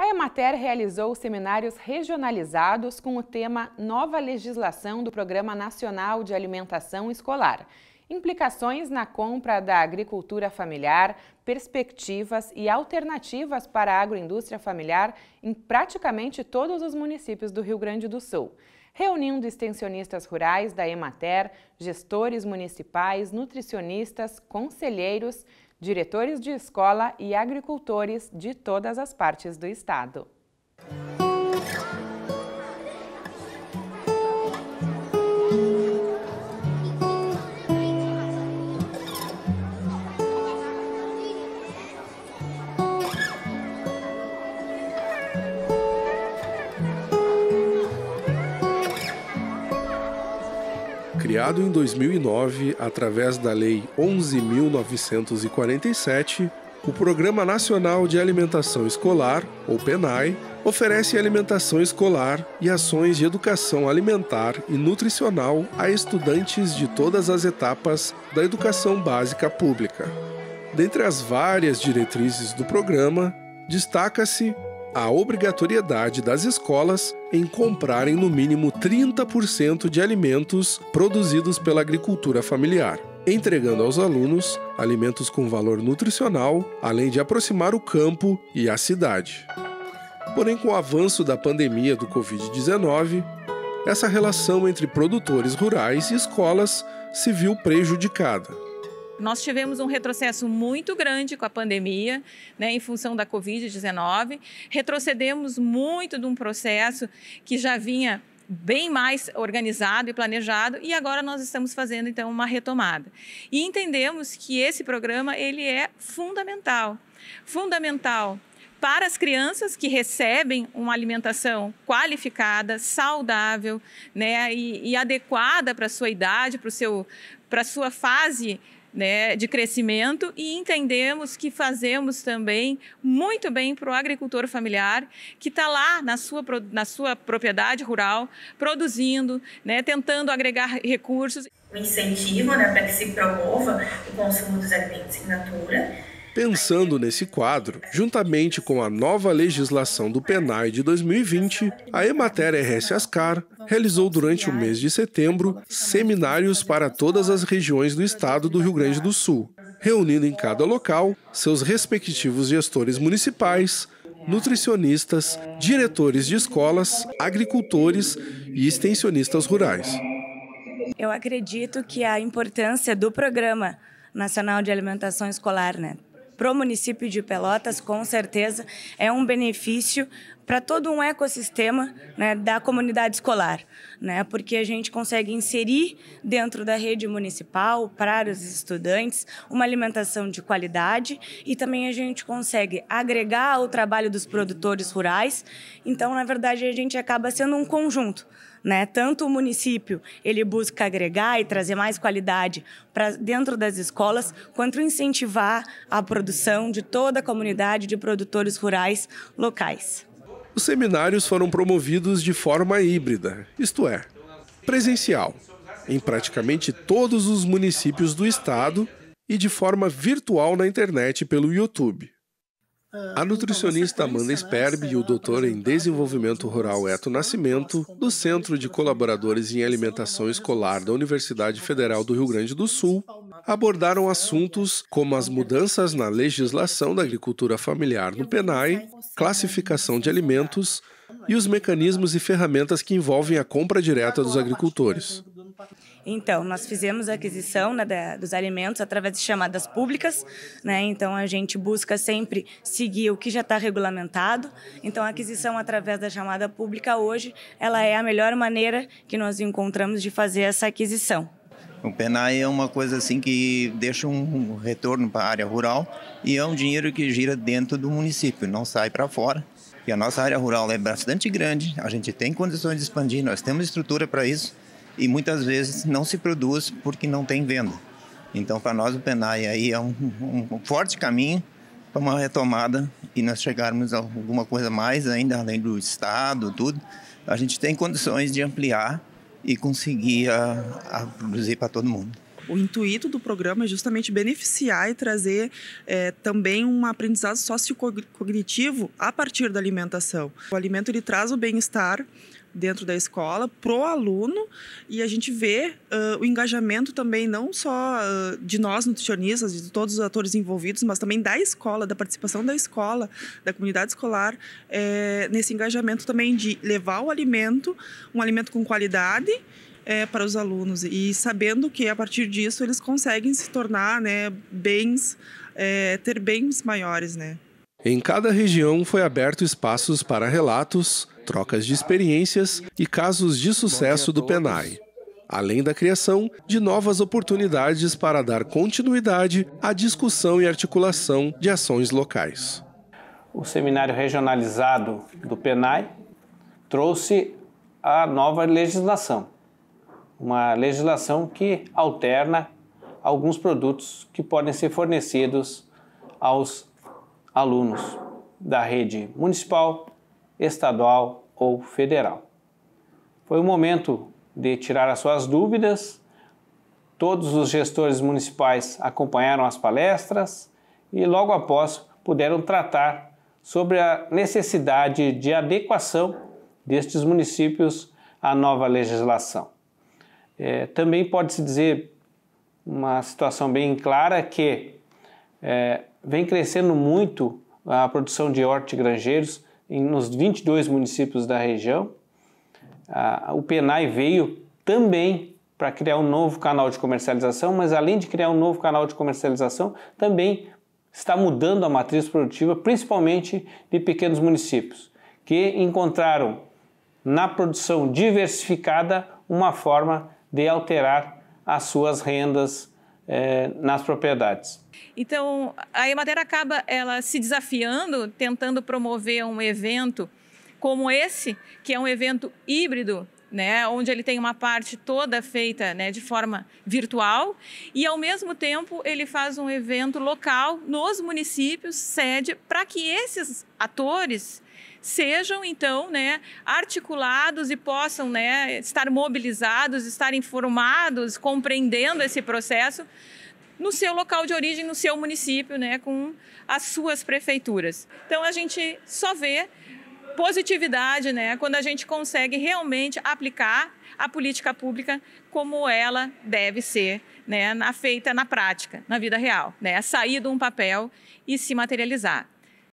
A Emater realizou seminários regionalizados com o tema Nova Legislação do Programa Nacional de Alimentação Escolar. Implicações na compra da agricultura familiar, perspectivas e alternativas para a agroindústria familiar em praticamente todos os municípios do Rio Grande do Sul reunindo extensionistas rurais da Emater, gestores municipais, nutricionistas, conselheiros, diretores de escola e agricultores de todas as partes do estado. criado em 2009 através da Lei 11.947, o Programa Nacional de Alimentação Escolar, ou PENAI, oferece alimentação escolar e ações de educação alimentar e nutricional a estudantes de todas as etapas da educação básica pública. Dentre as várias diretrizes do programa, destaca-se a obrigatoriedade das escolas em comprarem no mínimo 30% de alimentos produzidos pela agricultura familiar, entregando aos alunos alimentos com valor nutricional, além de aproximar o campo e a cidade. Porém, com o avanço da pandemia do Covid-19, essa relação entre produtores rurais e escolas se viu prejudicada. Nós tivemos um retrocesso muito grande com a pandemia, né, em função da Covid-19. Retrocedemos muito de um processo que já vinha bem mais organizado e planejado e agora nós estamos fazendo então uma retomada. E entendemos que esse programa ele é fundamental. Fundamental para as crianças que recebem uma alimentação qualificada, saudável né, e, e adequada para a sua idade, para a sua fase né, de crescimento e entendemos que fazemos também muito bem para o agricultor familiar que está lá na sua, na sua propriedade rural, produzindo, né, tentando agregar recursos. O incentivo né, para que se promova o consumo dos alimentos in natura Pensando nesse quadro, juntamente com a nova legislação do PENAI de 2020, a Emater RS Ascar realizou durante o mês de setembro seminários para todas as regiões do estado do Rio Grande do Sul, reunindo em cada local seus respectivos gestores municipais, nutricionistas, diretores de escolas, agricultores e extensionistas rurais. Eu acredito que a importância do Programa Nacional de Alimentação Escolar, né, para o município de Pelotas, com certeza, é um benefício para todo um ecossistema né, da comunidade escolar, né, porque a gente consegue inserir dentro da rede municipal para os estudantes uma alimentação de qualidade e também a gente consegue agregar ao trabalho dos produtores rurais. Então, na verdade, a gente acaba sendo um conjunto né? Tanto o município ele busca agregar e trazer mais qualidade para dentro das escolas, quanto incentivar a produção de toda a comunidade de produtores rurais locais. Os seminários foram promovidos de forma híbrida, isto é, presencial, em praticamente todos os municípios do estado e de forma virtual na internet pelo YouTube. A nutricionista Amanda Sperb e o doutor em desenvolvimento rural Eto Nascimento, do Centro de Colaboradores em Alimentação Escolar da Universidade Federal do Rio Grande do Sul, abordaram assuntos como as mudanças na legislação da agricultura familiar no PENAI, classificação de alimentos e os mecanismos e ferramentas que envolvem a compra direta dos agricultores. Então, nós fizemos a aquisição né, da, dos alimentos através de chamadas públicas, né? Então, a gente busca sempre seguir o que já está regulamentado. Então, a aquisição através da chamada pública hoje, ela é a melhor maneira que nós encontramos de fazer essa aquisição. O PENAI é uma coisa assim que deixa um retorno para a área rural e é um dinheiro que gira dentro do município, não sai para fora. E a nossa área rural é bastante grande, a gente tem condições de expandir, nós temos estrutura para isso e muitas vezes não se produz porque não tem venda. Então, para nós, o PENAI aí é um, um forte caminho para uma retomada e nós chegarmos a alguma coisa mais ainda, além do Estado, tudo. A gente tem condições de ampliar e conseguir a, ah, a produzir para todo mundo. O intuito do programa é justamente beneficiar e trazer é, também um aprendizado sociocognitivo a partir da alimentação. O alimento ele traz o bem-estar, dentro da escola pro aluno e a gente vê uh, o engajamento também não só uh, de nós nutricionistas, de todos os atores envolvidos, mas também da escola, da participação da escola, da comunidade escolar é, nesse engajamento também de levar o alimento, um alimento com qualidade é, para os alunos e sabendo que a partir disso eles conseguem se tornar né, bens, é, ter bens maiores, né? Em cada região foi aberto espaços para relatos, trocas de experiências e casos de sucesso do PENAI, além da criação de novas oportunidades para dar continuidade à discussão e articulação de ações locais. O seminário regionalizado do PENAI trouxe a nova legislação, uma legislação que alterna alguns produtos que podem ser fornecidos aos alunos da rede municipal, estadual ou federal. Foi o momento de tirar as suas dúvidas. Todos os gestores municipais acompanharam as palestras e logo após puderam tratar sobre a necessidade de adequação destes municípios à nova legislação. É, também pode-se dizer uma situação bem clara que é, vem crescendo muito a produção de hortigranjeiros em, nos 22 municípios da região. o PENAI veio também para criar um novo canal de comercialização, mas além de criar um novo canal de comercialização, também está mudando a matriz produtiva, principalmente de pequenos municípios, que encontraram na produção diversificada uma forma de alterar as suas rendas é, nas propriedades. Então, a Emater acaba ela se desafiando, tentando promover um evento como esse, que é um evento híbrido, né, onde ele tem uma parte toda feita né, de forma virtual e, ao mesmo tempo, ele faz um evento local nos municípios, sede, para que esses atores sejam então né, articulados e possam né, estar mobilizados, estar informados, compreendendo esse processo no seu local de origem, no seu município, né, com as suas prefeituras. Então a gente só vê positividade, né? Quando a gente consegue realmente aplicar a política pública como ela deve ser, né? Na, feita na prática, na vida real, né? Sair de um papel e se materializar.